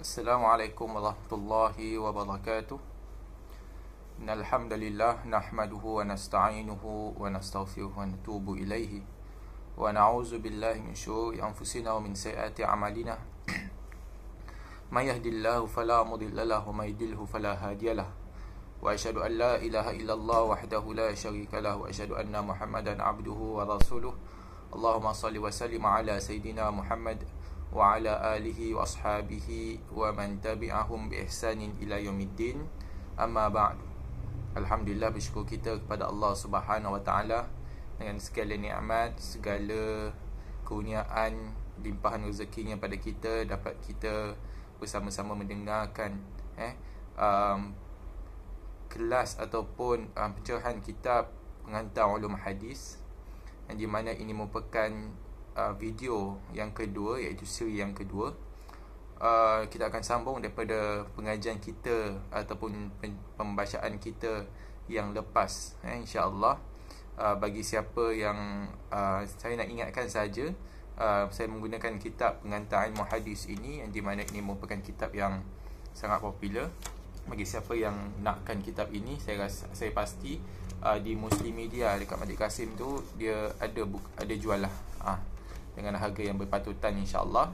Assalamualaikum warahmatullahi wabarakatuh. Alhamdulillah nahmaduhu wa nasta'inuhu wa nastaghfiruhu wa natubu ilayhi wa na'uzu billahi min shururi anfusina wa min sayyiati a'malina. May yahdihillahu fala mudilla lahu wa may yudlilhu fala hadiya lahu. Wa ashhadu an la ilaha illallah wahdahu la sharika lahu wa ashhadu anna Muhammadan 'abduhu wa rasuluhu. Allahumma salli wa sallim ala sayidina Muhammad wa ala alihi wa ashabihi wa man tabi'ahum bi ihsanin ila yaumiddin amma ba'du alhamdulillah bersyukur kita kepada Allah Subhanahu wa taala dengan segala nikmat segala kurniaan limpahan rezekinya pada kita dapat kita bersama-sama mendengarkan eh um, kelas ataupun um, pencerahan kitab pengantar ulum hadis yang dimana ini merupakan Uh, video yang kedua iaitu siri yang kedua uh, kita akan sambung daripada pengajian kita ataupun pembacaan kita yang lepas eh, insyaAllah uh, bagi siapa yang uh, saya nak ingatkan saja uh, saya menggunakan kitab pengantaran muhadis ini yang di mana ini merupakan kitab yang sangat popular bagi siapa yang nakkan kitab ini saya rasa, saya pasti uh, di Muslim Media dekat Madik Kasim tu dia ada buk, ada jual lah ah dengan harga yang berpatutan insyaAllah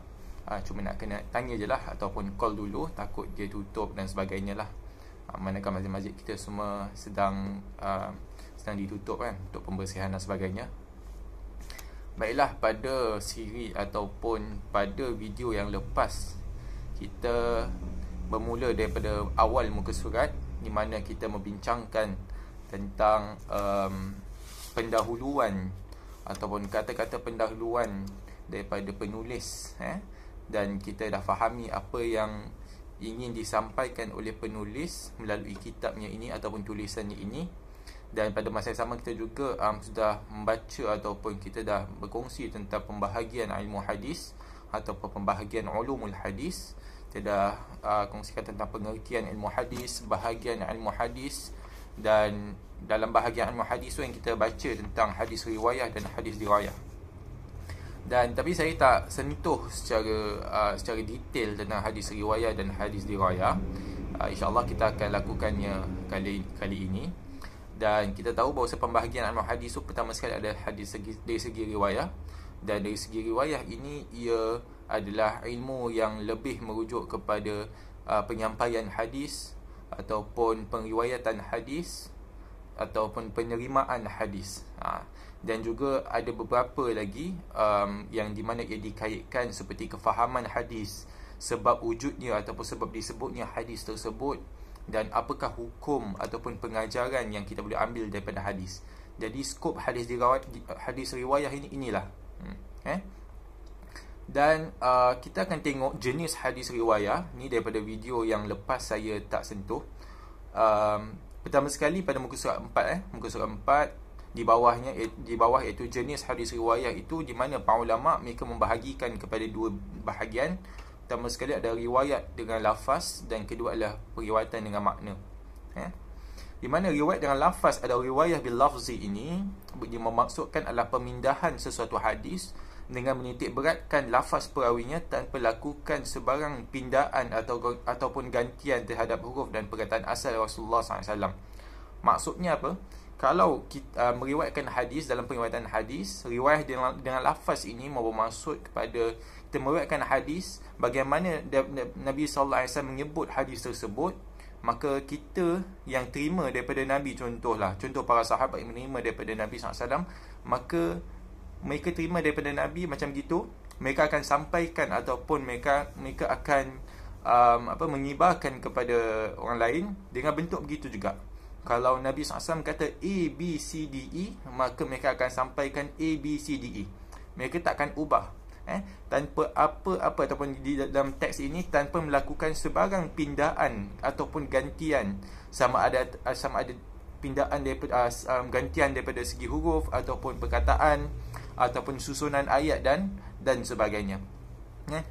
ha, cuma nak kena tanya je lah ataupun call dulu takut dia tutup dan sebagainya lah ha, manakah masjid-masjid kita semua sedang uh, sedang ditutup kan untuk pembersihan dan sebagainya baiklah pada siri ataupun pada video yang lepas kita bermula daripada awal muka surat di mana kita membincangkan tentang um, pendahuluan ataupun kata-kata pendahuluan daripada penulis eh? dan kita dah fahami apa yang ingin disampaikan oleh penulis melalui kitabnya ini ataupun tulisannya ini dan pada masa yang sama kita juga um, sudah membaca ataupun kita dah berkongsi tentang pembahagian ilmu hadis ataupun pembahagian ulumul hadis kita dah uh, kongsikan tentang pengertian ilmu hadis, bahagian ilmu hadis dan dalam bahagian hadis tu yang kita baca tentang hadis riwayah dan hadis diriwayah. Dan tapi saya tak sentuh secara uh, secara detail tentang hadis riwayah dan hadis diriwayah. Uh, InsyaAllah kita akan lakukannya kali kali ini. Dan kita tahu bahawa sepembahagian anu hadis tu pertama sekali ada hadis segi, dari segi riwayah. Dan dari segi riwayah ini ia adalah ilmu yang lebih merujuk kepada uh, penyampaian hadis ataupun pengriwayatan hadis ataupun penerimaan hadis ha. dan juga ada beberapa lagi um, yang di mana ia dikaitkan seperti kefahaman hadis sebab wujudnya ataupun sebab disebutnya hadis tersebut dan apakah hukum ataupun pengajaran yang kita boleh ambil daripada hadis jadi skop hadis dirawat hadis riwayah ini inilah hmm. eh dan uh, kita akan tengok jenis hadis riwayah ni daripada video yang lepas saya tak sentuh um, Pertama sekali pada muka surat 4 eh, muka surat 4 di bawahnya eh, di bawah iaitu jenis hadis riwayat itu di mana para ulama mereka membahagikan kepada dua bahagian. Pertama sekali ada riwayat dengan lafaz dan kedua adalah periwayatan dengan makna. Eh? Di mana riwayat dengan lafaz ada riwayah bil lafzi ini dimaksudkan adalah pemindahan sesuatu hadis dengan menitik beratkan lafaz perawinya tanpa lakukan sebarang pindaan atau ataupun gantian terhadap huruf dan perkataan asal Rasulullah SAW. Maksudnya apa? Kalau kita uh, meriwayatkan hadis dalam periwayatan hadis, riwayat dengan, dengan lafaz ini mahu bermaksud kepada kita meriwayatkan hadis bagaimana Nabi S.A.W. menyebut hadis tersebut, maka kita yang terima daripada Nabi contohlah, contoh para sahabat yang menerima daripada Nabi sallallahu alaihi wasallam, maka mereka terima daripada Nabi macam gitu, mereka akan sampaikan ataupun mereka mereka akan um, apa mengibarkan kepada orang lain dengan bentuk begitu juga. Kalau Nabi SAW kata A, B, C, D, E, maka mereka akan sampaikan A, B, C, D, E. Mereka tak akan ubah. Eh? Tanpa apa-apa ataupun di dalam teks ini, tanpa melakukan sebarang pindaan ataupun gantian. Sama ada sama ada pindaan daripada, uh, um, gantian daripada segi huruf ataupun perkataan ataupun susunan ayat dan dan sebagainya. Eh?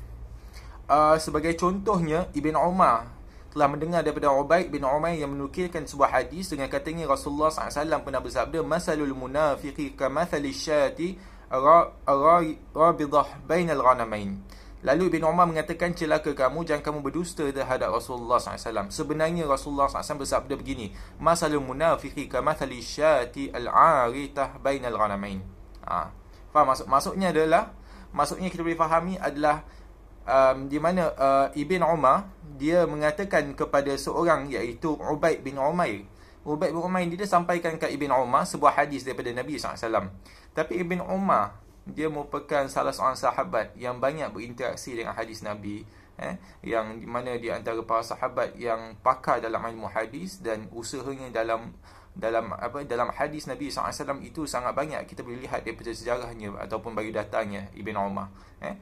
Uh, sebagai contohnya Ibn Umar telah mendengar daripada Ubaid bin Umair yang menukilkan sebuah hadis dengan katanya Rasulullah SAW pernah bersabda masalul munafiqi ka mathali syati rabidah ra, ra, bainal ghanamain lalu Ibn Umar mengatakan celaka kamu jangan kamu berdusta terhadap Rasulullah SAW sebenarnya Rasulullah SAW bersabda begini masalul munafiqi ka syati al-aritah bainal ghanamain ha. Faham masuk masuknya adalah masuknya kita boleh fahami adalah um, di mana uh, Ibn Umar dia mengatakan kepada seorang iaitu Ubaid bin Umair. Ubaid bin Umair dia sampaikan ke Ibn Umar sebuah hadis daripada Nabi SAW Tapi Ibn Umar dia merupakan salah seorang sahabat yang banyak berinteraksi dengan hadis Nabi eh yang di mana di antara para sahabat yang pakar dalam ilmu hadis dan usahanya dalam dalam apa dalam hadis Nabi SAW itu sangat banyak kita boleh lihat daripada sejarahnya ataupun bagi datangnya Ibn Umar. Eh?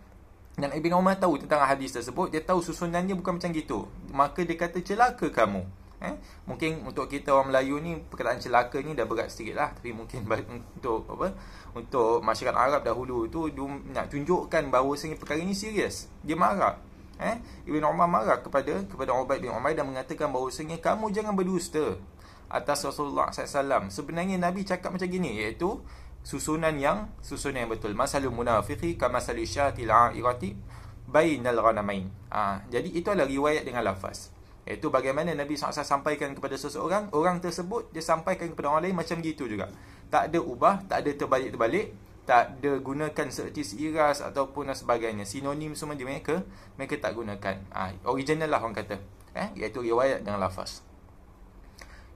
Dan Ibn Umar tahu tentang hadis tersebut, dia tahu susunannya bukan macam gitu. Maka dia kata celaka kamu. Eh? Mungkin untuk kita orang Melayu ni perkataan celaka ni dah berat sedikit lah Tapi mungkin untuk apa untuk masyarakat Arab dahulu tu nak tunjukkan bahawa sebenarnya perkara ni serius Dia marah Eh? Ibn Umar marah kepada kepada Ubaid bin Umar dan mengatakan bahawa sebenarnya kamu jangan berdusta atas Rasulullah SAW. Sebenarnya Nabi cakap macam gini iaitu susunan yang susunan yang betul. Masalul munafiqi kama salu syatil a'irati bainal ghanamain. Ah, jadi itu adalah riwayat dengan lafaz. Iaitu bagaimana Nabi SAW sampaikan kepada seseorang, orang tersebut dia sampaikan kepada orang lain macam gitu juga. Tak ada ubah, tak ada terbalik-terbalik, tak ada gunakan serti seiras ataupun dan sebagainya. Sinonim semua dia mereka, mereka tak gunakan. Ah, original lah orang kata. Eh, iaitu riwayat dengan lafaz.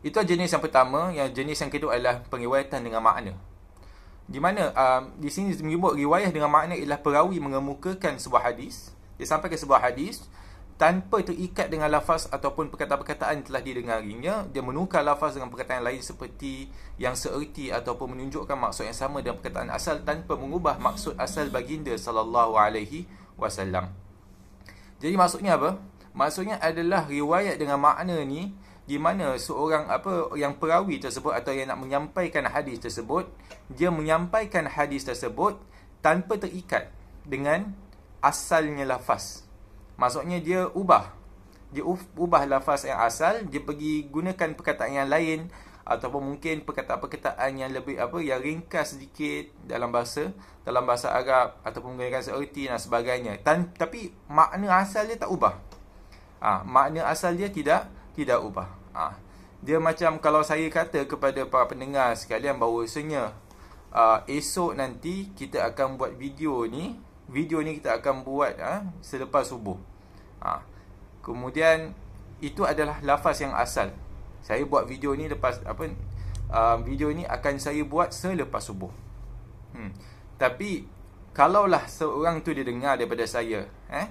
Itu jenis yang pertama, yang jenis yang kedua adalah pengiwayatan dengan makna. Di mana um, di sini menyebut riwayah dengan makna ialah perawi mengemukakan sebuah hadis, dia ke sebuah hadis tanpa terikat dengan lafaz ataupun perkataan-perkataan telah didengarinya, dia menukar lafaz dengan perkataan lain seperti yang seerti ataupun menunjukkan maksud yang sama dengan perkataan asal tanpa mengubah maksud asal baginda sallallahu alaihi wasallam. Jadi maksudnya apa? Maksudnya adalah riwayat dengan makna ni di mana seorang apa yang perawi tersebut atau yang nak menyampaikan hadis tersebut dia menyampaikan hadis tersebut tanpa terikat dengan asalnya lafaz maksudnya dia ubah dia ubah lafaz yang asal dia pergi gunakan perkataan yang lain ataupun mungkin perkataan-perkataan yang lebih apa yang ringkas sedikit dalam bahasa dalam bahasa Arab ataupun menggunakan sererti dan sebagainya Tan tapi makna asal dia tak ubah ha, makna asal dia tidak tidak ubah. Ha. Dia macam kalau saya kata kepada para pendengar sekalian bahawasanya uh, esok nanti kita akan buat video ni. Video ni kita akan buat uh, selepas subuh. Ha. Kemudian itu adalah lafaz yang asal. Saya buat video ni lepas apa uh, video ni akan saya buat selepas subuh. Hmm. Tapi kalaulah seorang tu dia dengar daripada saya, eh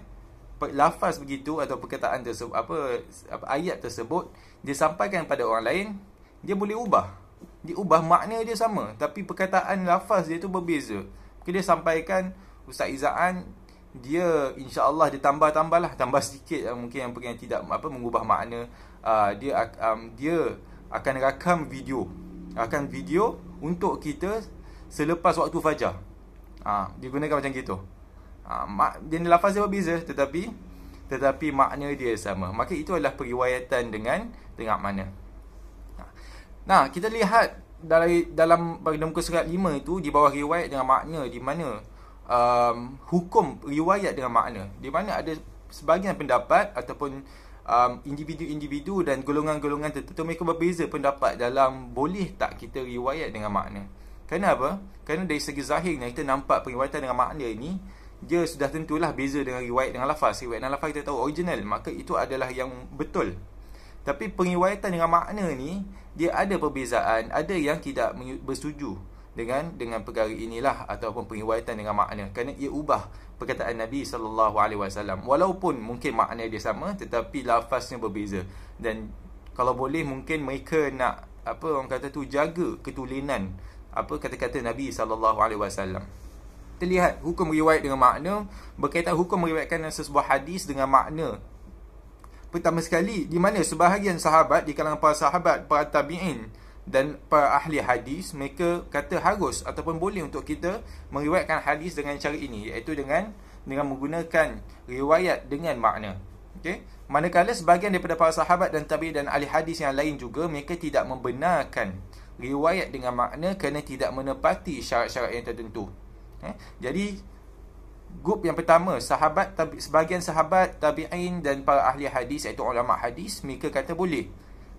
lafaz begitu atau perkataan tersebut apa, apa ayat tersebut dia sampaikan pada orang lain dia boleh ubah dia ubah makna dia sama tapi perkataan lafaz dia tu berbeza Mungkin dia sampaikan Ustaz Izaan dia insyaallah allah dia tambah lah tambah sedikit lah mungkin yang pergi yang tidak apa mengubah makna uh, dia um, dia akan rakam video akan video untuk kita selepas waktu fajar ah uh, dia macam gitu Ha, dia jenis lafaz dia berbeza tetapi tetapi makna dia sama maka itu adalah periwayatan dengan dengan mana ha. nah kita lihat dari dalam bagian muka surat 5 itu di bawah riwayat dengan makna di mana um, hukum riwayat dengan makna di mana ada sebagian pendapat ataupun um, individu-individu um, dan golongan-golongan tertentu mereka berbeza pendapat dalam boleh tak kita riwayat dengan makna kerana apa kerana dari segi zahirnya kita nampak periwayatan dengan makna ini dia sudah tentulah beza dengan riwayat dengan lafaz. Riwayat dengan lafaz kita tahu original, maka itu adalah yang betul. Tapi pengiwayatan dengan makna ni, dia ada perbezaan, ada yang tidak bersetuju dengan dengan perkara inilah ataupun pengiwayatan dengan makna kerana ia ubah perkataan Nabi sallallahu alaihi wasallam walaupun mungkin makna dia sama tetapi lafaznya berbeza dan kalau boleh mungkin mereka nak apa orang kata tu jaga ketulenan apa kata-kata Nabi sallallahu alaihi wasallam terlihat hukum riwayat dengan makna berkaitan hukum meriwayatkan sesebuah hadis dengan makna pertama sekali di mana sebahagian sahabat di kalangan para sahabat para tabi'in dan para ahli hadis mereka kata harus ataupun boleh untuk kita meriwayatkan hadis dengan cara ini iaitu dengan dengan menggunakan riwayat dengan makna okey manakala sebahagian daripada para sahabat dan tabi'in dan ahli hadis yang lain juga mereka tidak membenarkan riwayat dengan makna kerana tidak menepati syarat-syarat yang tertentu Eh? Jadi grup yang pertama sahabat tabi, sebahagian sahabat tabi'in dan para ahli hadis iaitu ulama hadis mereka kata boleh.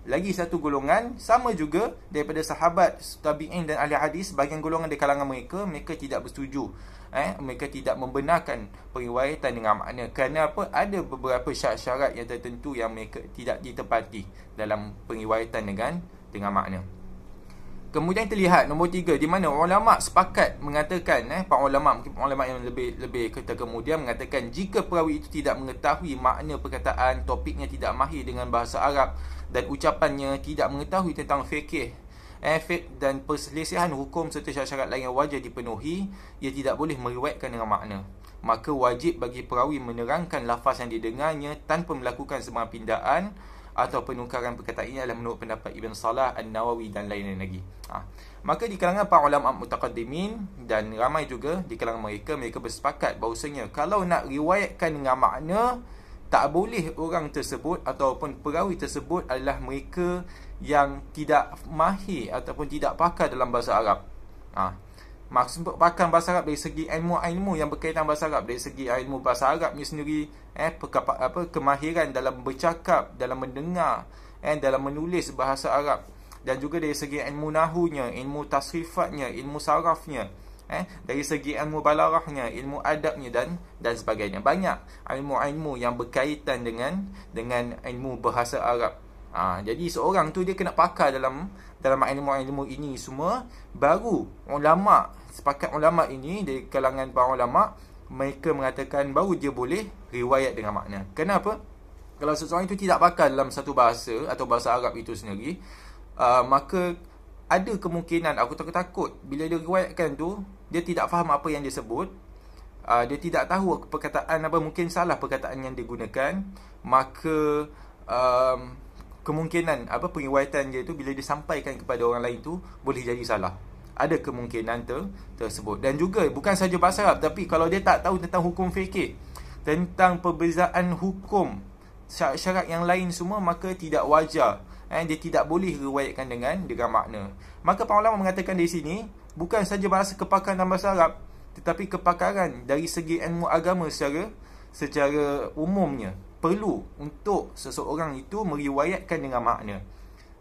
Lagi satu golongan sama juga daripada sahabat tabi'in dan ahli hadis sebagian golongan di kalangan mereka mereka tidak bersetuju. Eh, mereka tidak membenarkan periwayatan dengan makna kerana apa ada beberapa syarat-syarat yang tertentu yang mereka tidak ditepati dalam periwayatan dengan dengan makna. Kemudian kita lihat nombor tiga di mana ulama sepakat mengatakan eh para ulama mungkin ulama yang lebih lebih kita kemudian mengatakan jika perawi itu tidak mengetahui makna perkataan topiknya tidak mahir dengan bahasa Arab dan ucapannya tidak mengetahui tentang fikih efek eh, dan perselisihan hukum serta syarat-syarat lain yang wajib dipenuhi ia tidak boleh meriwayatkan dengan makna maka wajib bagi perawi menerangkan lafaz yang didengarnya tanpa melakukan sebarang pindaan atau penukaran perkataan ini adalah menurut pendapat Ibn Salah, An-Nawawi dan lain-lain lagi. Ha. Maka di kalangan para ulama mutaqaddimin dan ramai juga di kalangan mereka, mereka bersepakat bahawasanya kalau nak riwayatkan dengan makna, tak boleh orang tersebut ataupun perawi tersebut adalah mereka yang tidak mahir ataupun tidak pakar dalam bahasa Arab. Ha. Maksud pakar bahasa Arab dari segi ilmu-ilmu yang berkaitan bahasa Arab, dari segi ilmu bahasa Arab ni sendiri, eh perkapa, apa kemahiran dalam bercakap dalam mendengar eh dalam menulis bahasa Arab dan juga dari segi ilmu nahunya ilmu tasrifatnya ilmu sarafnya eh dari segi ilmu balarahnya ilmu adabnya dan dan sebagainya banyak ilmu-ilmu yang berkaitan dengan dengan ilmu bahasa Arab ha, jadi seorang tu dia kena pakar dalam dalam ilmu-ilmu ini semua baru ulama sepakat ulama ini dari kalangan para ulama' mereka mengatakan baru dia boleh riwayat dengan makna. Kenapa? Kalau seseorang itu tidak pakai dalam satu bahasa atau bahasa Arab itu sendiri, uh, maka ada kemungkinan aku takut-takut bila dia riwayatkan tu, dia tidak faham apa yang dia sebut. Uh, dia tidak tahu perkataan apa mungkin salah perkataan yang digunakan, maka um, kemungkinan apa penyiwaitan dia itu bila disampaikan kepada orang lain itu boleh jadi salah ada kemungkinan ter, tersebut dan juga bukan sahaja bahasa Arab tapi kalau dia tak tahu tentang hukum fikih tentang perbezaan hukum syarat-syarat yang lain semua maka tidak wajar eh, dia tidak boleh riwayatkan dengan dengan makna maka para ulama mengatakan di sini bukan sahaja bahasa kepakaran dalam bahasa Arab tetapi kepakaran dari segi ilmu agama secara secara umumnya perlu untuk seseorang itu meriwayatkan dengan makna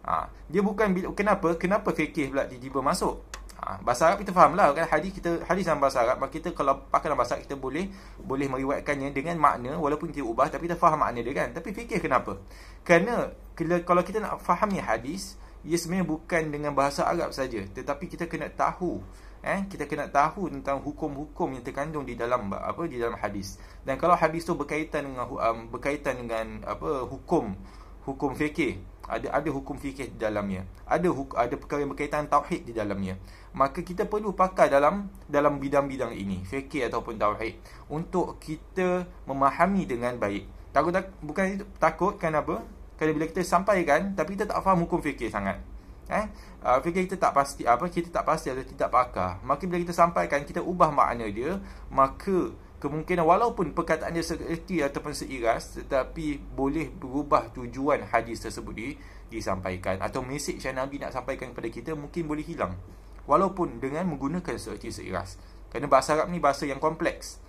ha, dia bukan kenapa kenapa fikih pula tiba-tiba masuk Ha, bahasa Arab kita faham lah kan hadis kita hadis dalam bahasa Arab maka kita kalau pakai dalam bahasa Arab, kita boleh boleh meriwayatkannya dengan makna walaupun kita ubah tapi kita faham makna dia kan tapi fikir kenapa kerana kalau kita nak faham ni hadis ia sebenarnya bukan dengan bahasa Arab saja tetapi kita kena tahu eh kita kena tahu tentang hukum-hukum yang terkandung di dalam apa di dalam hadis dan kalau hadis tu berkaitan dengan um, berkaitan dengan apa hukum hukum fikih ada ada hukum fikih di dalamnya ada ada perkara yang berkaitan tauhid di dalamnya maka kita perlu pakar dalam dalam bidang-bidang ini fikih ataupun tauhid untuk kita memahami dengan baik takut tak, bukan itu takut kenapa kalau bila kita sampaikan tapi kita tak faham hukum fikih sangat eh uh, ah, fikih kita tak pasti apa kita tak pasti atau tidak pakar maka bila kita sampaikan kita ubah makna dia maka kemungkinan walaupun perkataan dia seerti ataupun seiras tetapi boleh berubah tujuan hadis tersebut di, disampaikan atau mesej yang Nabi nak sampaikan kepada kita mungkin boleh hilang walaupun dengan menggunakan seerti seiras. Kerana bahasa Arab ni bahasa yang kompleks.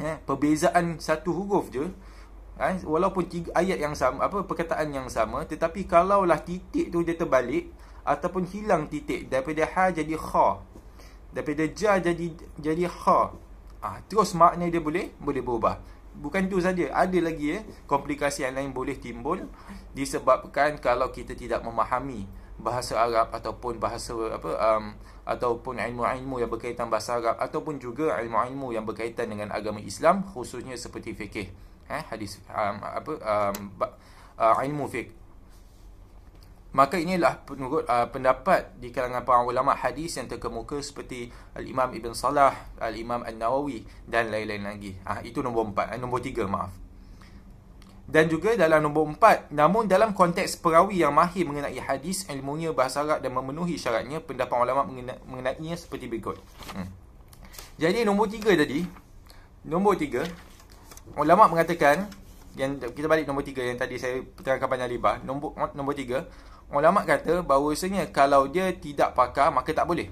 Eh, perbezaan satu huruf je, eh, walaupun tiga ayat yang sama, apa perkataan yang sama, tetapi kalaulah titik tu dia terbalik, ataupun hilang titik, daripada ha jadi kha, daripada ja jadi jadi kha, ah, terus makna dia boleh, boleh berubah. Bukan tu saja, ada lagi ya eh, komplikasi yang lain boleh timbul disebabkan kalau kita tidak memahami bahasa Arab ataupun bahasa apa um, ataupun ilmu-ilmu yang berkaitan bahasa Arab ataupun juga ilmu-ilmu yang berkaitan dengan agama Islam khususnya seperti fikih eh hadis um, apa um, uh, ilmu fikih maka inilah menurut uh, pendapat di kalangan para ulama hadis yang terkemuka seperti al-Imam Ibn Salah, al-Imam An-Nawawi dan lain-lain lagi. Ah uh, itu nombor 4, uh, ah, nombor 3 maaf dan juga dalam nombor empat, namun dalam konteks perawi yang mahir mengenai hadis, ilmunya bahasa Arab dan memenuhi syaratnya, pendapat ulama mengenainya seperti berikut. Hmm. Jadi nombor tiga tadi, nombor tiga, ulama mengatakan, yang kita balik nombor tiga yang tadi saya terangkan banyak lebar, nombor, nombor tiga, ulama kata bahawasanya kalau dia tidak pakar maka tak boleh.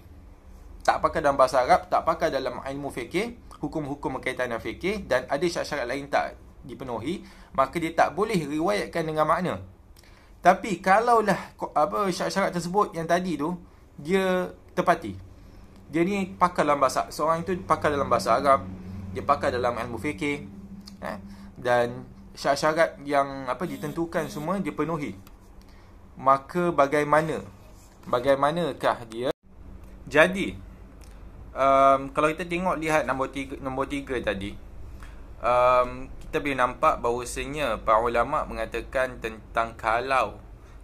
Tak pakai dalam bahasa Arab, tak pakai dalam ilmu fikir, hukum-hukum berkaitan dengan fikir dan ada syarat-syarat lain tak dipenuhi maka dia tak boleh riwayatkan dengan makna tapi kalaulah apa syarat-syarat tersebut yang tadi tu dia tepati dia ni pakar dalam bahasa seorang itu pakar dalam bahasa Arab dia pakar dalam ilmu fikih eh, dan syarat-syarat yang apa ditentukan semua dia penuhi maka bagaimana bagaimanakah dia jadi um, kalau kita tengok lihat nombor tiga, nombor tiga tadi um, kita boleh nampak bahawasanya para ulama mengatakan tentang kalau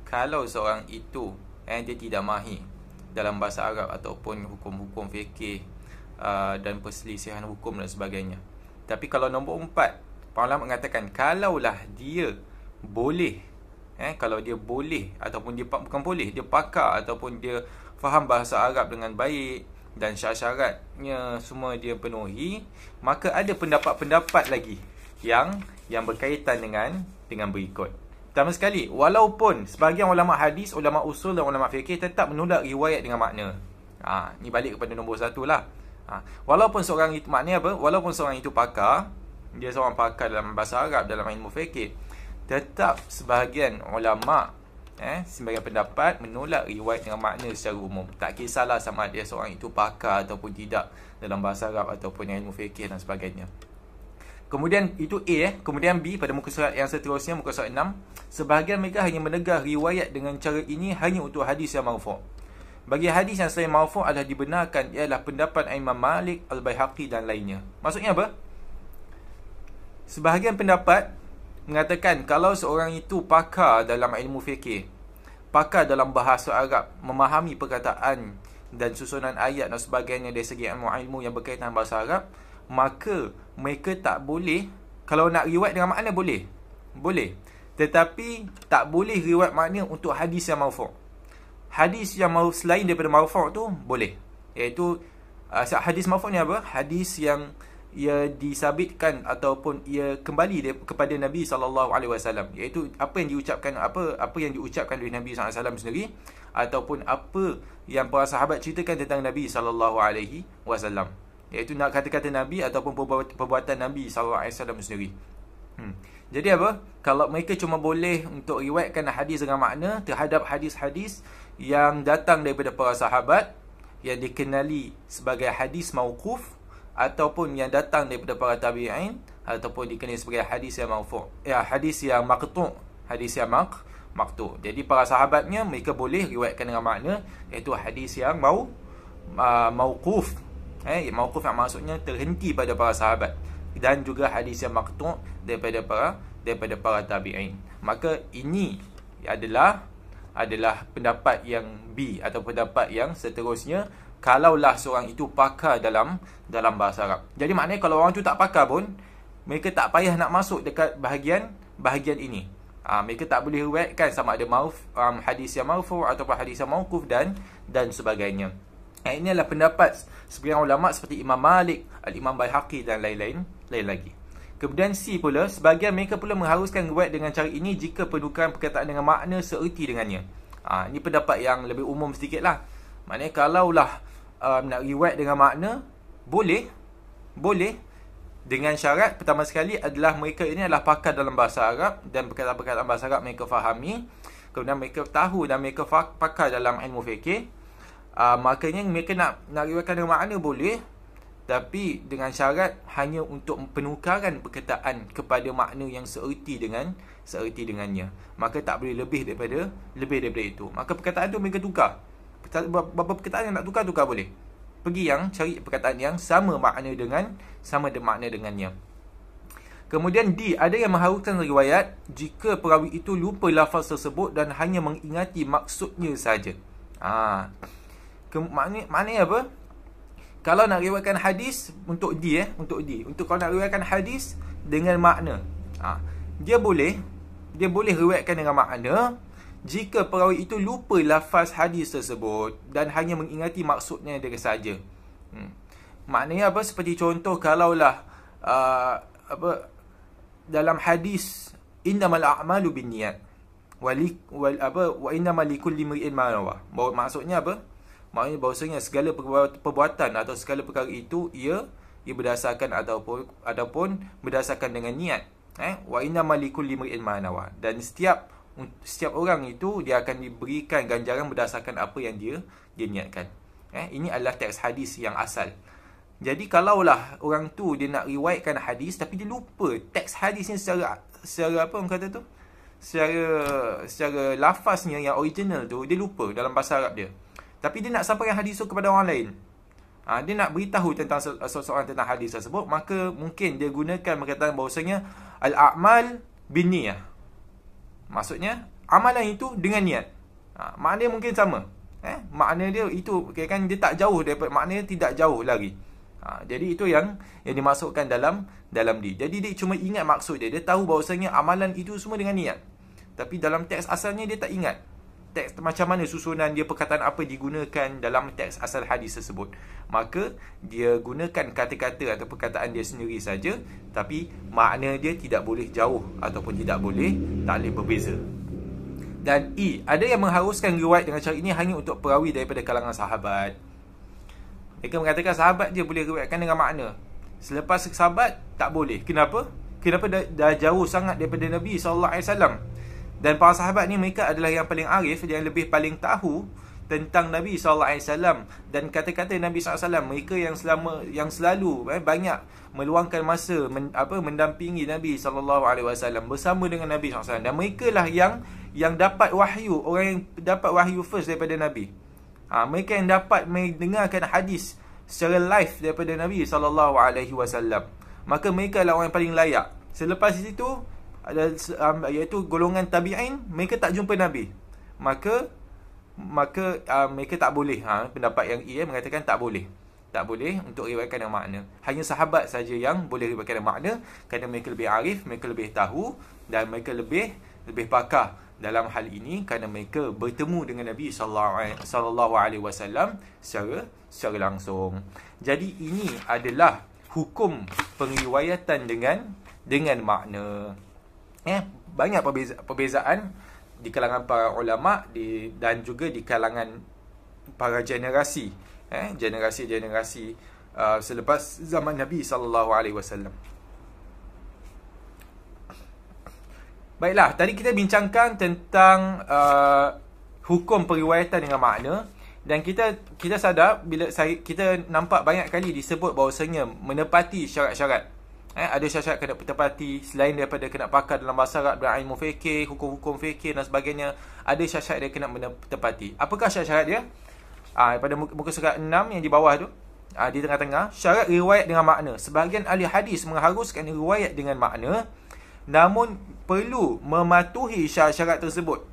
kalau seorang itu eh dia tidak mahir dalam bahasa Arab ataupun hukum-hukum fikih uh, ah, dan perselisihan hukum dan sebagainya. Tapi kalau nombor empat pak ulama mengatakan kalaulah dia boleh eh kalau dia boleh ataupun dia bukan boleh dia pakar ataupun dia faham bahasa Arab dengan baik dan syarat-syaratnya semua dia penuhi maka ada pendapat-pendapat lagi yang yang berkaitan dengan dengan berikut. Pertama sekali, walaupun sebahagian ulama hadis, ulama usul dan ulama fikih tetap menolak riwayat dengan makna. Ha, ni balik kepada nombor satu lah. Ha, walaupun seorang itu maknanya apa? Walaupun seorang itu pakar, dia seorang pakar dalam bahasa Arab, dalam ilmu fikih, tetap sebahagian ulama eh, sebagai pendapat menolak riwayat dengan makna secara umum. Tak kisahlah sama dia seorang itu pakar ataupun tidak dalam bahasa Arab ataupun ilmu fikih dan sebagainya. Kemudian itu A eh. Kemudian B pada muka surat yang seterusnya muka surat 6. Sebahagian mereka hanya menegah riwayat dengan cara ini hanya untuk hadis yang marfu'. Bagi hadis yang selain marfu' adalah dibenarkan ialah pendapat Imam Malik, Al-Baihaqi dan lainnya. Maksudnya apa? Sebahagian pendapat mengatakan kalau seorang itu pakar dalam ilmu fikih, pakar dalam bahasa Arab, memahami perkataan dan susunan ayat dan sebagainya dari segi ilmu-ilmu yang berkaitan bahasa Arab, maka mereka tak boleh kalau nak riwayat dengan makna boleh boleh tetapi tak boleh riwayat makna untuk hadis yang marfu hadis yang mau selain daripada marfu tu boleh iaitu uh, hadis marfu ni apa hadis yang ia disabitkan ataupun ia kembali kepada Nabi saw. alaihi iaitu apa yang diucapkan apa apa yang diucapkan oleh Nabi saw sendiri ataupun apa yang para sahabat ceritakan tentang Nabi saw iaitu nak kata-kata Nabi ataupun perbuatan Nabi sallallahu alaihi wasallam sendiri. Hmm. Jadi apa? Kalau mereka cuma boleh untuk riwayatkan hadis dengan makna terhadap hadis-hadis yang datang daripada para sahabat yang dikenali sebagai hadis mauquf ataupun yang datang daripada para tabi'in ataupun dikenali sebagai hadis yang marfu. Ya, hadis yang maqtu', hadis yang maq maqtu'. Jadi para sahabatnya mereka boleh riwayatkan dengan makna iaitu hadis yang mau uh, mauquf eh mauquf yang maksudnya terhenti pada para sahabat dan juga hadis yang maktub daripada para daripada para tabi'in maka ini adalah adalah pendapat yang B atau pendapat yang seterusnya kalaulah seorang itu pakar dalam dalam bahasa Arab jadi maknanya kalau orang tu tak pakar pun mereka tak payah nak masuk dekat bahagian bahagian ini Ha, mereka tak boleh riwayatkan sama ada mauf, um, hadis yang maufu ataupun hadis yang mauquf dan dan sebagainya. Nah, eh, ini adalah pendapat sebagian ulama seperti Imam Malik, Al-Imam Baihaqi dan lain-lain lain lagi. Kemudian C pula, sebagian mereka pula mengharuskan wet dengan cara ini jika pendudukan perkataan dengan makna seerti dengannya. Ha, ini pendapat yang lebih umum sedikit lah. Maknanya lah um, nak riwayat dengan makna, boleh. Boleh. Dengan syarat pertama sekali adalah mereka ini adalah pakar dalam bahasa Arab dan perkataan-perkataan bahasa Arab mereka fahami. Kemudian mereka tahu dan mereka pakar dalam ilmu fikir uh, makanya mereka nak nak riwayatkan dengan makna boleh tapi dengan syarat hanya untuk penukaran perkataan kepada makna yang seerti dengan seerti dengannya maka tak boleh lebih daripada lebih daripada itu maka perkataan tu mereka tukar beberapa perkataan yang nak tukar tukar boleh pergi yang cari perkataan yang sama makna dengan sama de makna dengannya Kemudian D, ada yang mengharukan riwayat jika perawi itu lupa lafaz tersebut dan hanya mengingati maksudnya sahaja. Haa. Ah ke, maknanya, maknanya apa? Kalau nak riwayatkan hadis untuk di eh, untuk di. Untuk kalau nak riwayatkan hadis dengan makna. Ha, dia boleh dia boleh riwayatkan dengan makna jika perawi itu lupa lafaz hadis tersebut dan hanya mengingati maksudnya dia saja. Hmm. Maknanya apa? Seperti contoh kalaulah uh, apa dalam hadis innamal a'malu binniyat wa li wa apa wa innamal likulli imrin ma Maksudnya apa? maknanya bahawasanya segala perbuatan atau segala perkara itu ia ia berdasarkan ataupun ataupun berdasarkan dengan niat eh wa inna malikul limri'in ma dan setiap setiap orang itu dia akan diberikan ganjaran berdasarkan apa yang dia dia niatkan eh ini adalah teks hadis yang asal jadi kalaulah orang tu dia nak riwayatkan hadis tapi dia lupa teks hadisnya secara secara apa orang kata tu secara secara lafaznya yang original tu dia lupa dalam bahasa Arab dia tapi dia nak sampaikan hadis tu kepada orang lain. Ha, dia nak beritahu tentang seseorang tentang hadis tersebut. Maka mungkin dia gunakan perkataan bahawasanya Al-A'mal bin Niyah. Maksudnya, amalan itu dengan niat. Ha, maknanya mungkin sama. Eh, makna dia itu okay, kan dia tak jauh daripada maknanya tidak jauh lagi. Ha, jadi itu yang yang dimasukkan dalam dalam dia. Jadi dia cuma ingat maksud dia. Dia tahu bahawasanya amalan itu semua dengan niat. Tapi dalam teks asalnya dia tak ingat teks macam mana susunan dia perkataan apa digunakan dalam teks asal hadis tersebut maka dia gunakan kata-kata atau perkataan dia sendiri saja tapi makna dia tidak boleh jauh ataupun tidak boleh tak boleh berbeza dan i e, ada yang mengharuskan riwayat dengan cara ini hanya untuk perawi daripada kalangan sahabat mereka mengatakan sahabat dia boleh riwayatkan dengan makna selepas sahabat tak boleh kenapa kenapa dah, dah jauh sangat daripada nabi sallallahu alaihi wasallam dan para sahabat ni mereka adalah yang paling arif Yang lebih paling tahu tentang Nabi SAW Dan kata-kata Nabi SAW Mereka yang selama yang selalu eh, banyak meluangkan masa men, apa Mendampingi Nabi SAW Bersama dengan Nabi SAW Dan mereka lah yang yang dapat wahyu Orang yang dapat wahyu first daripada Nabi ha, Mereka yang dapat mendengarkan hadis Secara live daripada Nabi SAW Maka mereka lah orang yang paling layak Selepas itu iaitu golongan tabi'in mereka tak jumpa nabi maka maka uh, mereka tak boleh ha, pendapat yang ia e mengatakan tak boleh tak boleh untuk riwayatkan yang makna hanya sahabat saja yang boleh riwayatkan yang makna kerana mereka lebih arif mereka lebih tahu dan mereka lebih lebih pakar dalam hal ini kerana mereka bertemu dengan Nabi saw secara secara langsung. Jadi ini adalah hukum pengriwayatan dengan dengan makna eh banyak perbeza- perbezaan di kalangan para ulama di dan juga di kalangan para generasi eh generasi-generasi uh, selepas zaman Nabi sallallahu alaihi wasallam. Baiklah, tadi kita bincangkan tentang uh, hukum periwayatan dengan makna dan kita kita sadar bila saya, kita nampak banyak kali disebut bahawasanya menepati syarat-syarat Eh, ada syarat-syarat kena tepati selain daripada kena pakar dalam bahasa Arab dan ilmu fikih, hukum-hukum fikih dan sebagainya. Ada syarat-syarat dia kena tepati. Apakah syarat-syarat dia? Ah, ha, pada muka, muka surat 6 yang di bawah tu, ah ha, di tengah-tengah, syarat riwayat dengan makna. Sebahagian ahli hadis mengharuskan riwayat dengan makna, namun perlu mematuhi syarat-syarat tersebut.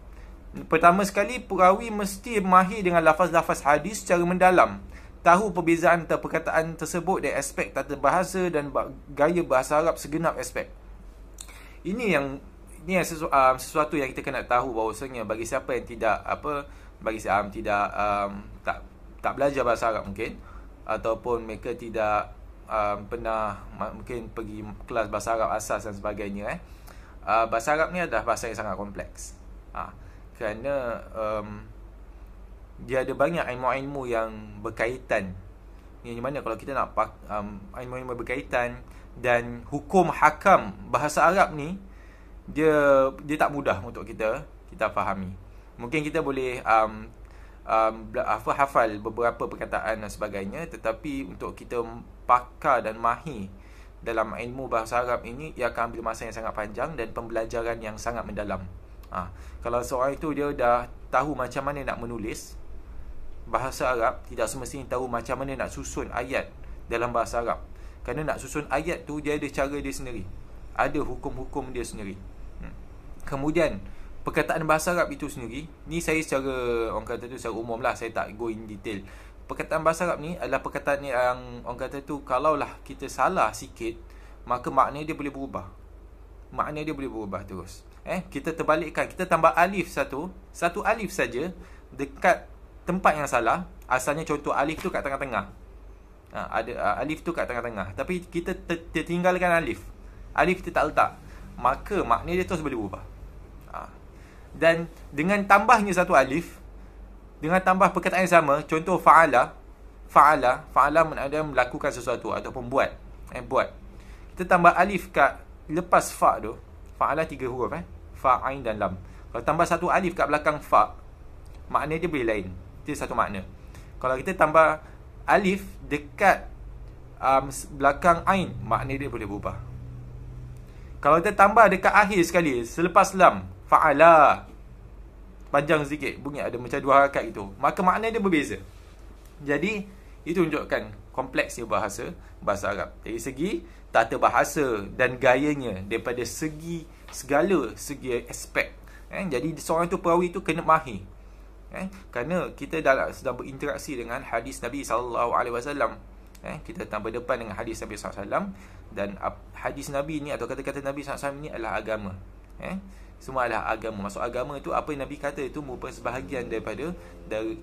Pertama sekali, perawi mesti mahir dengan lafaz-lafaz hadis secara mendalam tahu perbezaan antara perkataan tersebut dari aspek tata bahasa dan gaya bahasa Arab segenap aspek. Ini yang ini yang sesu, um, sesuatu yang kita kena tahu bahawasanya bagi siapa yang tidak apa bagi siapa um, tidak um, tak tak belajar bahasa Arab mungkin ataupun mereka tidak um, pernah mungkin pergi kelas bahasa Arab asas dan sebagainya eh. Uh, bahasa Arab ni adalah bahasa yang sangat kompleks. Ah uh, kerana um, dia ada banyak ilmu-ilmu yang berkaitan yang mana kalau kita nak um, ilmu-ilmu berkaitan dan hukum hakam bahasa Arab ni dia dia tak mudah untuk kita kita fahami mungkin kita boleh um, um, apa hafal beberapa perkataan dan sebagainya tetapi untuk kita pakar dan mahir dalam ilmu bahasa Arab ini ia akan ambil masa yang sangat panjang dan pembelajaran yang sangat mendalam ha. kalau seorang itu dia dah tahu macam mana nak menulis bahasa Arab tidak semestinya tahu macam mana nak susun ayat dalam bahasa Arab. Kerana nak susun ayat tu dia ada cara dia sendiri. Ada hukum-hukum dia sendiri. Hmm. Kemudian perkataan bahasa Arab itu sendiri, ni saya secara orang kata tu secara umum lah saya tak go in detail. Perkataan bahasa Arab ni adalah perkataan yang orang kata tu kalaulah kita salah sikit, maka makna dia boleh berubah. Makna dia boleh berubah terus. Eh, kita terbalikkan, kita tambah alif satu, satu alif saja dekat tempat yang salah asalnya contoh alif tu kat tengah-tengah ha, ada uh, alif tu kat tengah-tengah tapi kita ter tertinggalkan alif alif kita tak letak maka makna dia terus boleh berubah ha. dan dengan tambahnya satu alif dengan tambah perkataan yang sama contoh faala faala faala maknanya melakukan sesuatu ataupun buat eh buat kita tambah alif kat lepas fa tu faala tiga huruf eh fa ain dan lam kalau tambah satu alif kat belakang fa maknanya dia boleh lain dia satu makna. Kalau kita tambah alif dekat um, belakang ain, makna dia boleh berubah. Kalau kita tambah dekat akhir sekali, selepas lam, fa'ala. Panjang sikit, bunyi ada macam dua harakat gitu. Maka makna dia berbeza. Jadi, itu tunjukkan kompleksnya bahasa bahasa Arab. Dari segi tata bahasa dan gayanya daripada segi segala segi aspek. Eh, jadi seorang tu perawi tu kena mahir eh kerana kita dah lah sedang berinteraksi dengan hadis Nabi sallallahu alaihi wasallam eh kita tetap berdepan dengan hadis Nabi sallallahu alaihi wasallam dan hadis Nabi ni atau kata-kata Nabi sallallahu alaihi wasallam ni adalah agama eh semua adalah agama maksud agama itu apa yang Nabi kata itu merupakan sebahagian daripada dari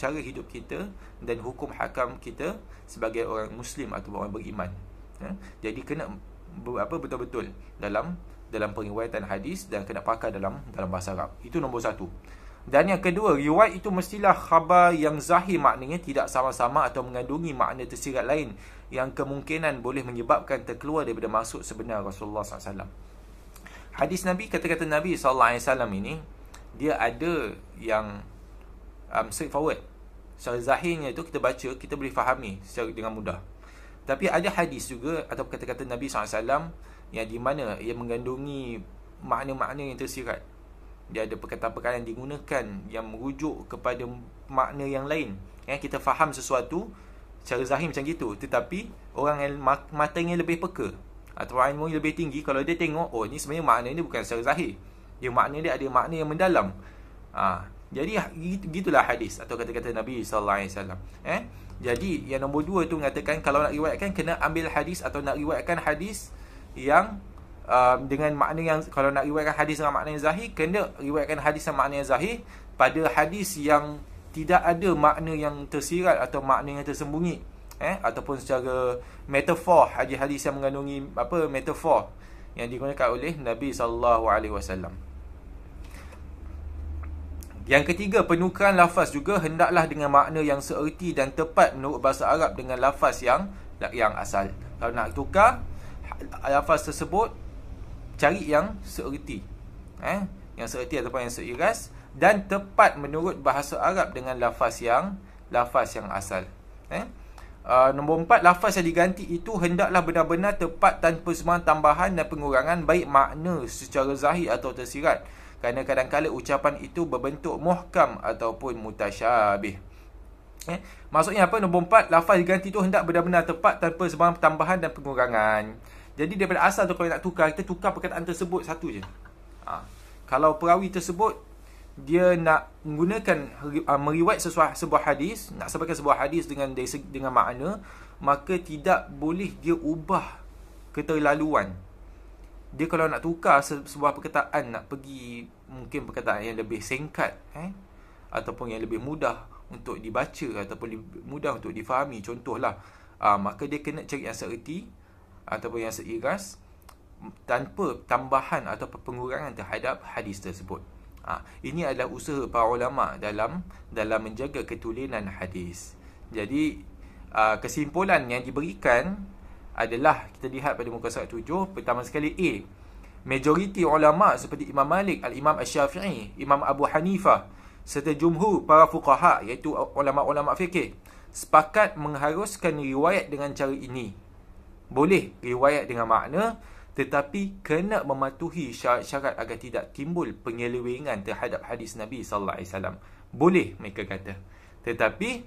cara hidup kita dan hukum hakam kita sebagai orang muslim atau orang beriman eh? jadi kena apa betul-betul dalam dalam penguatan hadis dan kena pakai dalam dalam bahasa Arab itu nombor satu dan yang kedua, riwayat itu mestilah khabar yang zahir maknanya tidak sama-sama atau mengandungi makna tersirat lain yang kemungkinan boleh menyebabkan terkeluar daripada maksud sebenar Rasulullah SAW. Hadis Nabi, kata-kata Nabi SAW ini, dia ada yang um, straight forward. Secara zahirnya itu kita baca, kita boleh fahami secara dengan mudah. Tapi ada hadis juga atau kata-kata Nabi SAW yang di mana ia mengandungi makna-makna yang tersirat dia ada perkataan-perkataan yang digunakan yang merujuk kepada makna yang lain eh kita faham sesuatu secara zahir macam gitu tetapi orang yang matanya lebih peka atau orang yang lebih tinggi kalau dia tengok oh ni sebenarnya makna ni bukan secara zahir dia makna dia ada makna yang mendalam ha. jadi gitulah hadis atau kata-kata Nabi saw. eh jadi yang nombor dua tu mengatakan kalau nak riwayatkan kena ambil hadis atau nak riwayatkan hadis yang Um, dengan makna yang kalau nak riwayatkan hadis dengan makna yang zahir kena riwayatkan hadis dengan makna yang zahir pada hadis yang tidak ada makna yang tersirat atau makna yang tersembunyi eh ataupun secara metafor hadis-hadis yang mengandungi apa metafor yang digunakan oleh Nabi sallallahu alaihi wasallam yang ketiga, penukaran lafaz juga hendaklah dengan makna yang seerti dan tepat menurut bahasa Arab dengan lafaz yang yang asal. Kalau nak tukar lafaz tersebut, cari yang seerti eh? yang seerti ataupun yang seiras dan tepat menurut bahasa Arab dengan lafaz yang lafaz yang asal eh? uh, nombor empat lafaz yang diganti itu hendaklah benar-benar tepat tanpa semua tambahan dan pengurangan baik makna secara zahir atau tersirat kerana kadang-kadang ucapan itu berbentuk muhkam ataupun mutasyabih Eh, maksudnya apa? Nombor empat, lafaz diganti tu hendak benar-benar tepat tanpa sebarang tambahan dan pengurangan. Jadi daripada asal tu kalau nak tukar Kita tukar perkataan tersebut satu je ha. Kalau perawi tersebut Dia nak menggunakan uh, Meriwayat sesuai sebuah hadis Nak sebabkan sebuah hadis dengan dengan makna Maka tidak boleh dia ubah Keterlaluan Dia kalau nak tukar se sebuah perkataan Nak pergi mungkin perkataan yang lebih singkat eh? Ataupun yang lebih mudah untuk dibaca Ataupun lebih mudah untuk difahami Contohlah uh, Maka dia kena cari yang sereti ataupun yang seiras tanpa tambahan atau pengurangan terhadap hadis tersebut. Ha, ini adalah usaha para ulama dalam dalam menjaga ketulenan hadis. Jadi uh, kesimpulan yang diberikan adalah kita lihat pada muka surat 7 pertama sekali A majoriti ulama seperti Imam Malik, Al-Imam Asy-Syafi'i, Imam Abu Hanifah serta jumhur para fuqaha iaitu ulama-ulama fikih sepakat mengharuskan riwayat dengan cara ini boleh riwayat dengan makna tetapi kena mematuhi syarat-syarat agar tidak timbul penyelewengan terhadap hadis Nabi sallallahu alaihi wasallam. Boleh mereka kata. Tetapi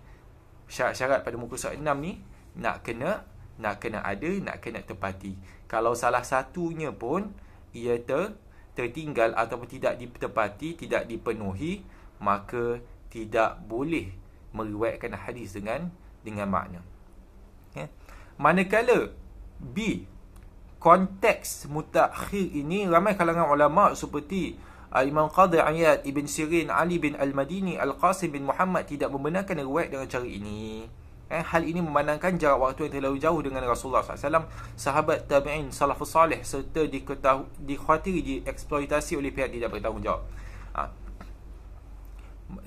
syarat-syarat pada muka surat 6 ni nak kena nak kena ada, nak kena tepati. Kalau salah satunya pun ia ter, tertinggal ataupun tidak ditepati, tidak dipenuhi, maka tidak boleh meriwayatkan hadis dengan dengan makna. Okay. Ya. Manakala B. Konteks mutakhir ini ramai kalangan ulama seperti uh, Imam Qadhi Ayat, Ibn Sirin, Ali bin Al-Madini, Al-Qasim bin Muhammad tidak membenarkan riwayat dengan cara ini. Eh, hal ini memandangkan jarak waktu yang terlalu jauh dengan Rasulullah SAW, sahabat tabi'in salafus salih serta dikhawatiri dieksploitasi oleh pihak tidak bertanggungjawab. Ha.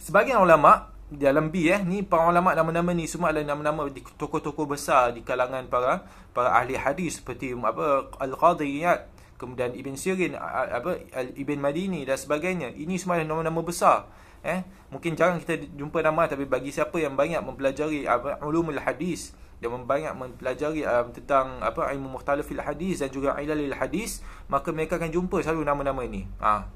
Sebagian ulama' Di dalam B eh ni para ulama nama-nama ni semua adalah nama-nama di tokoh-tokoh besar di kalangan para para ahli hadis seperti apa Al-Qadhi kemudian Ibn Sirin apa Ibn Madini dan sebagainya ini semua adalah nama-nama besar eh mungkin jarang kita jumpa nama tapi bagi siapa yang banyak mempelajari apa ulumul hadis dan banyak mempelajari um, tentang apa ilmu mukhtalifil hadis dan juga ilalil hadis maka mereka akan jumpa selalu nama-nama ini ha.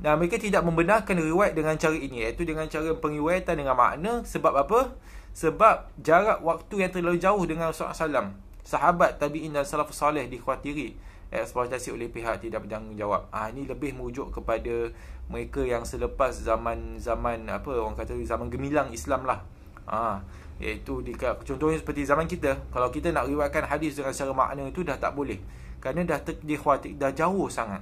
Nah, mereka tidak membenarkan riwayat dengan cara ini iaitu dengan cara pengiwayatan dengan makna sebab apa? Sebab jarak waktu yang terlalu jauh dengan Rasulullah SAW Sahabat, tabi'in dan salafus salih dikhawatiri eksploitasi eh, oleh pihak tidak bertanggungjawab. Ah ha, ini lebih merujuk kepada mereka yang selepas zaman-zaman apa orang kata zaman gemilang Islam lah. Ah ha, iaitu di contohnya seperti zaman kita, kalau kita nak riwayatkan hadis dengan secara makna itu dah tak boleh. Kerana dah terjadi dah jauh sangat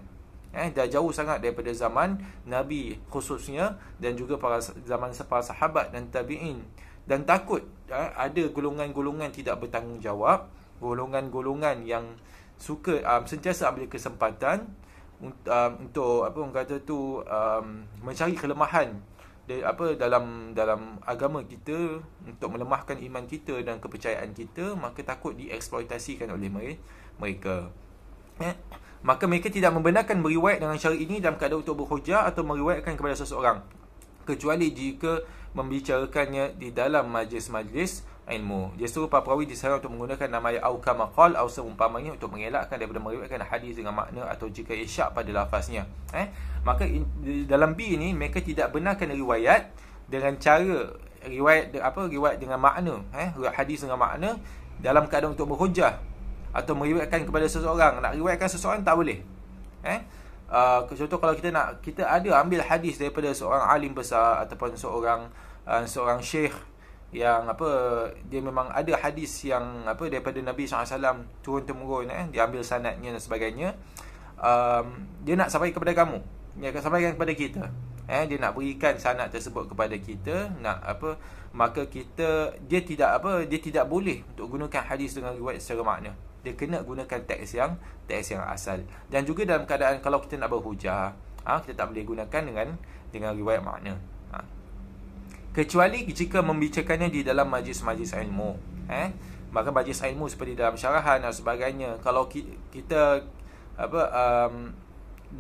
eh dah jauh sangat daripada zaman nabi khususnya dan juga para zaman para sahabat dan tabiin dan takut eh, ada golongan-golongan tidak bertanggungjawab golongan-golongan yang suka um, sentiasa ambil kesempatan um, untuk apa orang kata tu um, mencari kelemahan dari apa dalam dalam agama kita untuk melemahkan iman kita dan kepercayaan kita maka takut dieksploitasikan oleh mereka eh? maka mereka tidak membenarkan meriwayat dengan syarat ini dalam keadaan untuk berhujah atau meriwayatkan kepada seseorang kecuali jika membicarakannya di dalam majlis-majlis ilmu. Jadi serupa perawi disarankan untuk menggunakan nama ayat awka maqal atau seumpamanya untuk mengelakkan daripada meriwayatkan hadis dengan makna atau jika isyak pada lafaznya. Eh? Maka in, dalam B ini mereka tidak benarkan riwayat dengan cara riwayat apa riwayat dengan makna eh hadis dengan makna dalam keadaan untuk berhujah atau meriwayatkan kepada seseorang nak riwayatkan seseorang tak boleh eh uh, contoh kalau kita nak kita ada ambil hadis daripada seorang alim besar ataupun seorang uh, seorang syekh yang apa dia memang ada hadis yang apa daripada Nabi SAW turun temurun eh dia ambil sanatnya dan sebagainya um, dia nak sampai kepada kamu dia akan sampaikan kepada kita eh dia nak berikan sanad tersebut kepada kita nak apa maka kita dia tidak apa dia tidak boleh untuk gunakan hadis dengan riwayat secara makna dia kena gunakan teks yang teks yang asal dan juga dalam keadaan kalau kita nak berhujah ha, kita tak boleh gunakan dengan dengan riwayat makna ha. kecuali jika membicarakannya di dalam majlis-majlis ilmu eh maka majlis ilmu seperti dalam syarahan dan sebagainya kalau kita apa um,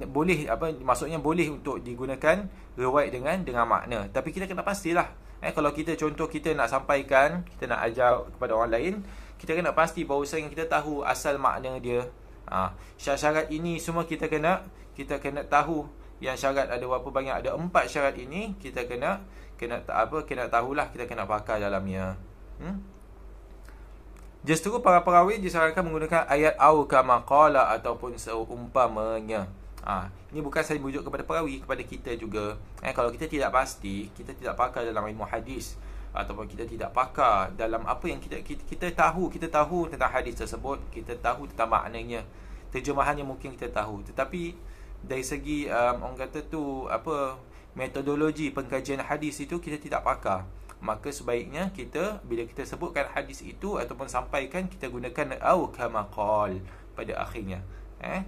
boleh apa maksudnya boleh untuk digunakan riwayat dengan dengan makna tapi kita kena pastilah eh kalau kita contoh kita nak sampaikan kita nak ajar kepada orang lain kita kena pasti bahawa kita tahu asal makna dia. Ha, syarat-syarat ini semua kita kena kita kena tahu yang syarat ada berapa banyak ada empat syarat ini kita kena kena tak apa kena tahulah kita kena pakar dalamnya. Hmm? Justru para perawi disarankan menggunakan ayat au kama qala ataupun seumpamanya. Ha, ini bukan saya bujuk kepada perawi kepada kita juga. Eh, kalau kita tidak pasti, kita tidak pakar dalam ilmu hadis ataupun kita tidak pakar dalam apa yang kita kita, kita tahu kita tahu tentang hadis tersebut kita tahu tentang maknanya terjemahannya mungkin kita tahu tetapi dari segi um, orang kata tu apa metodologi pengkajian hadis itu kita tidak pakar maka sebaiknya kita bila kita sebutkan hadis itu ataupun sampaikan kita gunakan au kama qal pada akhirnya eh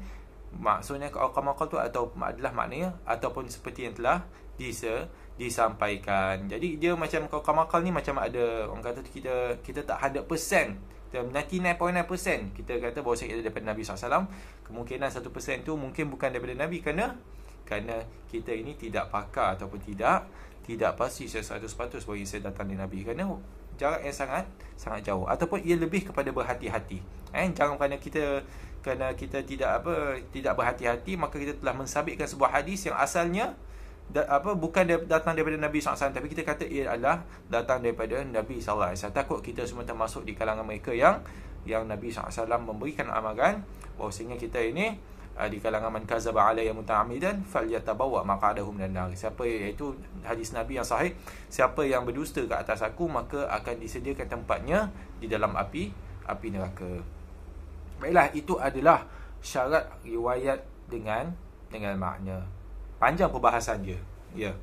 maksudnya au kama qal tu atau adalah maknanya ataupun seperti yang telah disebut disampaikan. Jadi dia macam kau kamakal ni macam ada orang kata kita kita tak 100%. Kita 99.9% kita kata bahawa ada daripada Nabi SAW Kemungkinan 1% tu mungkin bukan daripada Nabi kerana kerana kita ini tidak pakar ataupun tidak tidak pasti sesuatu 100% bahawa saya datang dari Nabi kerana jarak yang sangat sangat jauh ataupun ia lebih kepada berhati-hati. Eh jangan kerana kita kerana kita tidak apa tidak berhati-hati maka kita telah mensabitkan sebuah hadis yang asalnya da, apa bukan da, datang daripada Nabi SAW tapi kita kata ia adalah datang daripada Nabi SAW. Saya takut kita semua termasuk di kalangan mereka yang yang Nabi SAW memberikan amaran bahawasanya kita ini uh, di kalangan man kazaba alai yang muta'amidan fal yatabawa maka ada hum dan dar. Siapa iaitu hadis Nabi yang sahih siapa yang berdusta ke atas aku maka akan disediakan tempatnya di dalam api api neraka. Baiklah itu adalah syarat riwayat dengan dengan makna panjang perbahasan dia. Ya.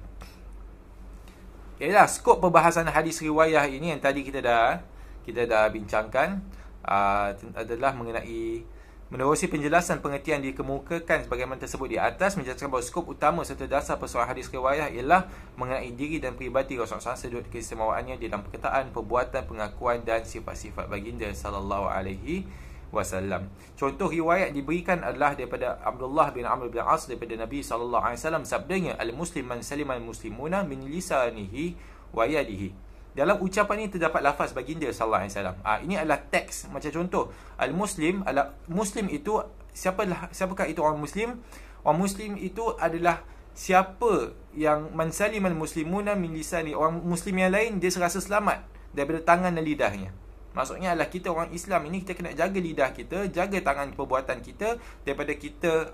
Yeah. skop perbahasan hadis riwayah ini yang tadi kita dah kita dah bincangkan uh, adalah mengenai menerusi penjelasan pengertian dikemukakan sebagaimana tersebut di atas menjelaskan bahawa skop utama serta dasar persoalan hadis riwayah ialah mengenai diri dan peribadi Rasulullah SAW sedut keistimewaannya dalam perkataan, perbuatan, pengakuan dan sifat-sifat baginda sallallahu alaihi wasallam. Contoh riwayat diberikan adalah daripada Abdullah bin Amr bin As daripada Nabi sallallahu alaihi wasallam sabdanya al-muslim man salima al-muslimuna min lisanihi wa yadihi. Dalam ucapan ini terdapat lafaz baginda sallallahu alaihi wasallam. Ah ini adalah teks macam contoh al-muslim adalah muslim itu Siapa lah, siapakah itu orang muslim? Orang muslim itu adalah siapa yang man salima al-muslimuna min lisani orang muslim yang lain dia serasa selamat daripada tangan dan lidahnya. Maksudnya adalah kita orang Islam ini kita kena jaga lidah kita, jaga tangan perbuatan kita daripada kita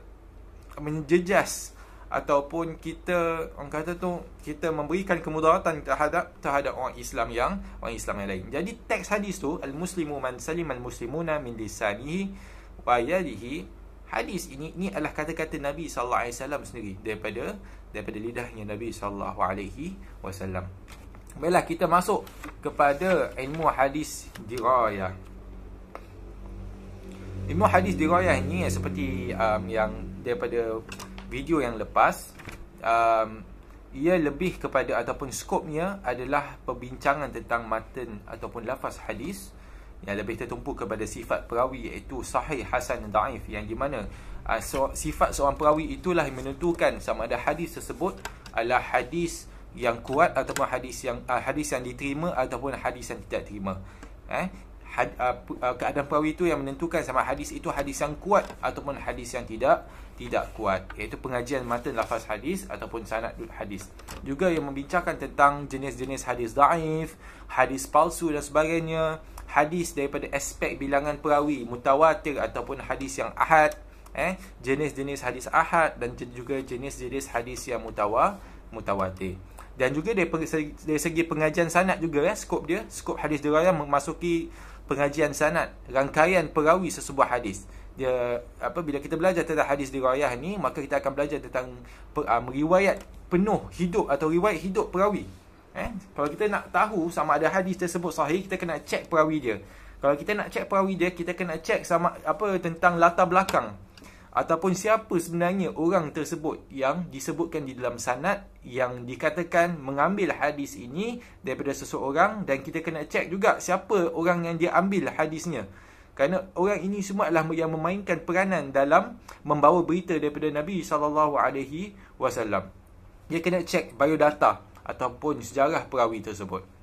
menjejas ataupun kita orang kata tu kita memberikan kemudaratan terhadap terhadap orang Islam yang orang Islam yang lain. Jadi teks hadis tu al-muslimu man salima al-muslimuna min lisanihi wa yadihi. Hadis ini ni adalah kata-kata Nabi sallallahu alaihi wasallam sendiri daripada daripada lidahnya Nabi sallallahu alaihi wasallam. Baiklah kita masuk kepada ilmu hadis dirayah Ilmu hadis dirayah ni seperti um, yang daripada video yang lepas um, Ia lebih kepada ataupun skopnya adalah perbincangan tentang matan ataupun lafaz hadis Yang lebih tertumpu kepada sifat perawi iaitu sahih hasan dan da'if Yang di mana uh, sifat seorang perawi itulah yang menentukan sama ada hadis tersebut adalah hadis yang kuat ataupun hadis yang uh, hadis yang diterima ataupun hadis yang tidak terima. Eh? Had, uh, keadaan perawi itu yang menentukan sama hadis itu hadis yang kuat ataupun hadis yang tidak tidak kuat iaitu pengajian matan lafaz hadis ataupun sanad hadis juga yang membincangkan tentang jenis-jenis hadis daif hadis palsu dan sebagainya hadis daripada aspek bilangan perawi mutawatir ataupun hadis yang ahad eh jenis-jenis hadis ahad dan juga jenis-jenis hadis yang mutawa mutawatir dan juga dari segi, dari segi pengajian sanad juga ya skop dia skop hadis diraya memasuki pengajian sanad rangkaian perawi sesebuah hadis dia apa bila kita belajar tentang hadis di diraya ni maka kita akan belajar tentang per, uh, ah, meriwayat penuh hidup atau riwayat hidup perawi eh kalau kita nak tahu sama ada hadis tersebut sahih kita kena cek perawi dia kalau kita nak cek perawi dia kita kena cek sama apa tentang latar belakang ataupun siapa sebenarnya orang tersebut yang disebutkan di dalam sanad yang dikatakan mengambil hadis ini daripada seseorang dan kita kena cek juga siapa orang yang dia ambil hadisnya kerana orang ini semua adalah yang memainkan peranan dalam membawa berita daripada Nabi sallallahu alaihi wasallam dia kena cek biodata ataupun sejarah perawi tersebut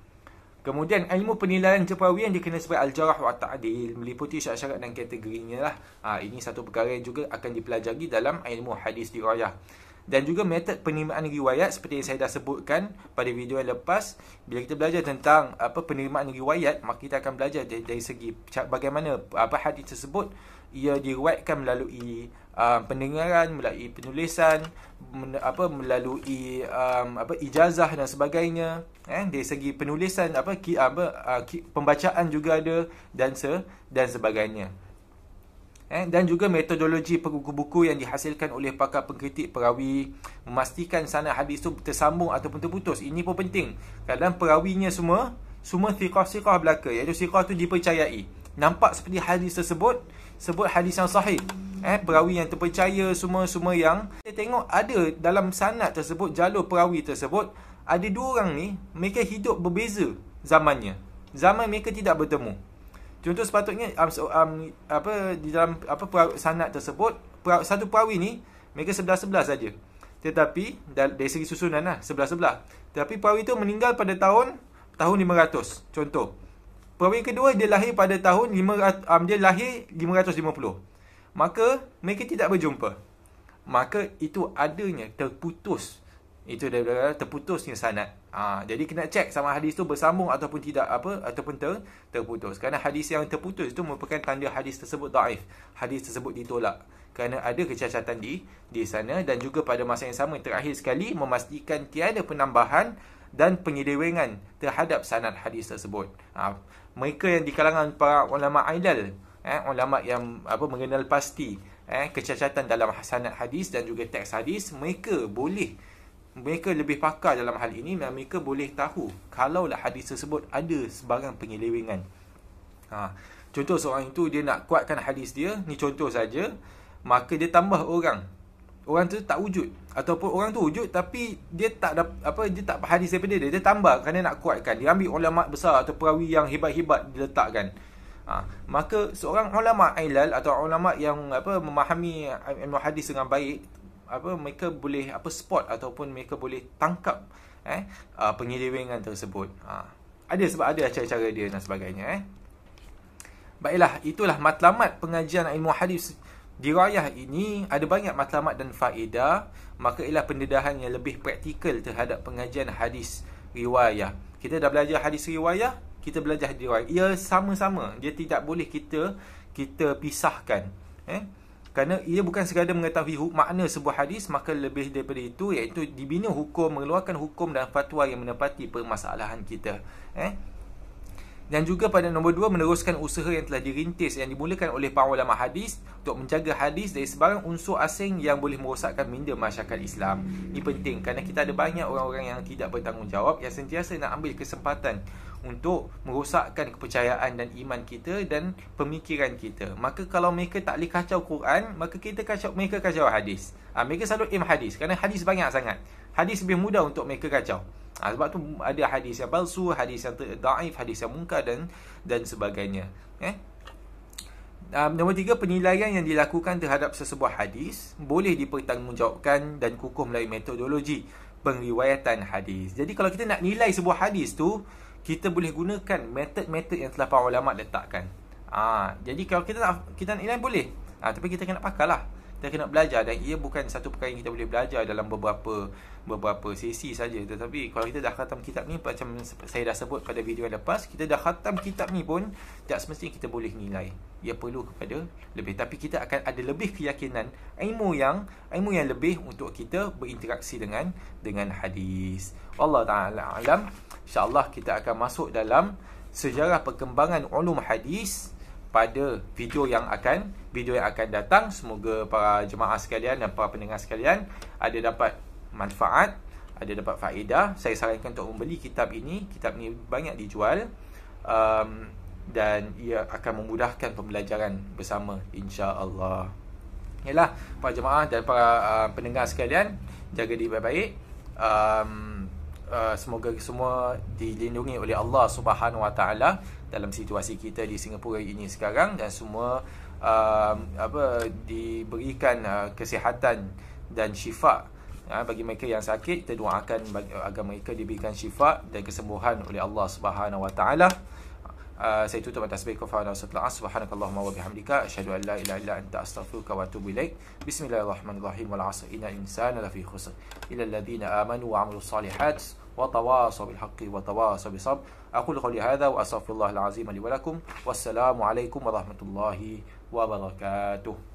Kemudian ilmu penilaian jepawi yang dikenal sebagai al-jarah wa ta'dil meliputi syarat-syarat dan kategorinya lah. Ha, ini satu perkara yang juga akan dipelajari dalam ilmu hadis diroyah. Dan juga metod penerimaan riwayat seperti yang saya dah sebutkan pada video yang lepas. Bila kita belajar tentang apa penerimaan riwayat, maka kita akan belajar dari, dari segi bagaimana apa hadis tersebut ia diriwayatkan melalui um, pendengaran melalui penulisan men, apa melalui um, apa ijazah dan sebagainya eh dari segi penulisan apa ki, apa uh, ki, pembacaan juga ada dan se dan sebagainya eh dan juga metodologi buku-buku yang dihasilkan oleh pakar pengkritik perawi memastikan sanad hadis itu tersambung ataupun terputus ini pun penting kadang perawinya semua semua thiqah-thiqah belaka iaitu thiqah tu dipercayai nampak seperti hadis tersebut sebut hadis yang sahih eh perawi yang terpercaya semua-semua yang kita tengok ada dalam sanad tersebut jalur perawi tersebut ada dua orang ni mereka hidup berbeza zamannya zaman mereka tidak bertemu contoh sepatutnya um, um, apa di dalam apa sanad tersebut perawi, satu perawi ni mereka sebelah-sebelah saja tetapi dari segi susunanlah sebelah-sebelah tetapi perawi tu meninggal pada tahun tahun 500 contoh Perwira kedua dia lahir pada tahun 500, um, dia lahir 550. Maka mereka tidak berjumpa. Maka itu adanya terputus. Itu dia terputusnya sanad. Ha, jadi kena cek sama hadis tu bersambung ataupun tidak apa ataupun ter, terputus. Kerana hadis yang terputus itu merupakan tanda hadis tersebut daif. Hadis tersebut ditolak. Kerana ada kecacatan di di sana dan juga pada masa yang sama terakhir sekali memastikan tiada penambahan dan penyelewengan terhadap sanad hadis tersebut. Ha, mereka yang di kalangan para ulama aidal, eh, ulama yang apa mengenal pasti eh, kecacatan dalam sanad hadis dan juga teks hadis, mereka boleh mereka lebih pakar dalam hal ini dan mereka boleh tahu kalaulah hadis tersebut ada sebarang penyelewengan. Ha, contoh seorang itu dia nak kuatkan hadis dia, ni contoh saja, maka dia tambah orang orang tu tak wujud ataupun orang tu wujud tapi dia tak ada apa dia tak hadis daripada dia dia tambah kerana nak kuatkan dia ambil ulama besar atau perawi yang hebat-hebat diletakkan ha, maka seorang ulama ailal atau ulama yang apa memahami ilmu hadis dengan baik apa mereka boleh apa spot ataupun mereka boleh tangkap eh uh, tersebut ha, ada sebab ada cara-cara dia dan sebagainya eh Baiklah, itulah matlamat pengajian ilmu hadis di Dirayah ini ada banyak matlamat dan faedah, maka ialah pendedahan yang lebih praktikal terhadap pengajian hadis riwayah. Kita dah belajar hadis riwayah, kita belajar hadis riwayah. Ia sama-sama, dia tidak boleh kita kita pisahkan. Eh? Kerana ia bukan sekadar mengetahui makna sebuah hadis, maka lebih daripada itu iaitu dibina hukum, mengeluarkan hukum dan fatwa yang menepati permasalahan kita. Eh? Dan juga pada nombor dua, meneruskan usaha yang telah dirintis yang dimulakan oleh para ulama hadis untuk menjaga hadis dari sebarang unsur asing yang boleh merosakkan minda masyarakat Islam. Ini penting kerana kita ada banyak orang-orang yang tidak bertanggungjawab yang sentiasa nak ambil kesempatan untuk merosakkan kepercayaan dan iman kita dan pemikiran kita. Maka kalau mereka tak boleh kacau Quran, maka kita kacau mereka kacau hadis. Ha, mereka selalu im hadis kerana hadis banyak sangat. Hadis lebih mudah untuk mereka kacau. Ha, sebab tu ada hadis yang palsu, hadis yang daif, hadis yang mungkar dan dan sebagainya. Eh? Um, nombor tiga, penilaian yang dilakukan terhadap sesebuah hadis boleh dipertanggungjawabkan dan kukuh melalui metodologi pengriwayatan hadis. Jadi kalau kita nak nilai sebuah hadis tu, kita boleh gunakan method-method yang telah para ulama letakkan. Ha, jadi kalau kita nak, kita nak nilai boleh. Ha, tapi kita kena pakailah kita kena belajar dan ia bukan satu perkara yang kita boleh belajar dalam beberapa beberapa sesi saja tetapi kalau kita dah khatam kitab ni macam saya dah sebut pada video yang lepas kita dah khatam kitab ni pun tak semestinya kita boleh nilai ia perlu kepada lebih tapi kita akan ada lebih keyakinan ilmu yang ilmu yang lebih untuk kita berinteraksi dengan dengan hadis Allah taala alam insyaallah kita akan masuk dalam sejarah perkembangan ulum hadis pada video yang akan video yang akan datang semoga para jemaah sekalian dan para pendengar sekalian ada dapat manfaat ada dapat faedah saya sarankan untuk membeli kitab ini kitab ini banyak dijual um, dan ia akan memudahkan pembelajaran bersama insya-Allah. Yalah para jemaah dan para uh, pendengar sekalian jaga diri baik-baik. Um, uh, semoga semua dilindungi oleh Allah Subhanahu Wa Taala dalam situasi kita di Singapura ini sekarang dan semua uh, apa diberikan uh, kesihatan dan syifa uh, bagi mereka yang sakit kita doakan bagi, uh, agar mereka diberikan syifa dan kesembuhan oleh Allah Subhanahu wa taala uh, saya tutup atas baik kofa dan setelah as subhanakallahumma wa bihamdika asyhadu an la ilaha illa anta astaghfiruka wa atubu ilaik bismillahirrahmanirrahim wal 'asr inna insana lafi khusr ila alladhina amanu wa 'amilus salihati وتواصوا بالحق وتواصوا بالصبر أقول قولي هذا وأستغفر الله العظيم لي ولكم والسلام عليكم ورحمة الله وبركاته